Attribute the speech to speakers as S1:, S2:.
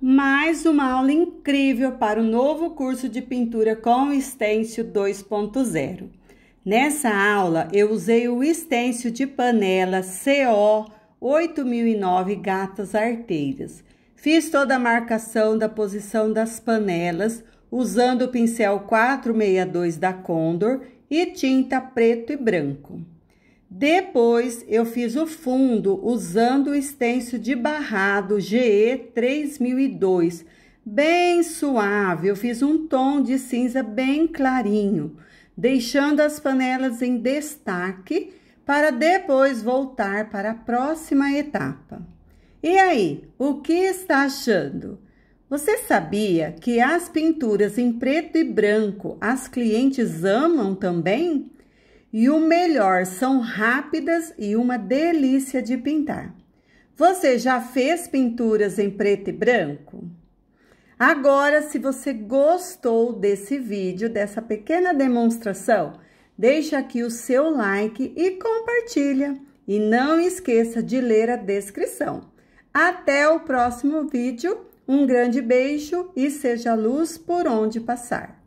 S1: mais uma aula incrível para o novo curso de pintura com estêncil 2.0. Nessa aula, eu usei o estêncil de panela CO 8009 Gatas Arteiras. Fiz toda a marcação da posição das panelas usando o pincel 462 da Condor e tinta preto e branco. Depois eu fiz o fundo usando o extenso de barrado GE 3002, bem suave. Eu fiz um tom de cinza bem clarinho, deixando as panelas em destaque para depois voltar para a próxima etapa. E aí, o que está achando? Você sabia que as pinturas em preto e branco as clientes amam também? E o melhor, são rápidas e uma delícia de pintar. Você já fez pinturas em preto e branco? Agora, se você gostou desse vídeo, dessa pequena demonstração, deixa aqui o seu like e compartilha. E não esqueça de ler a descrição. Até o próximo vídeo, um grande beijo e seja luz por onde passar.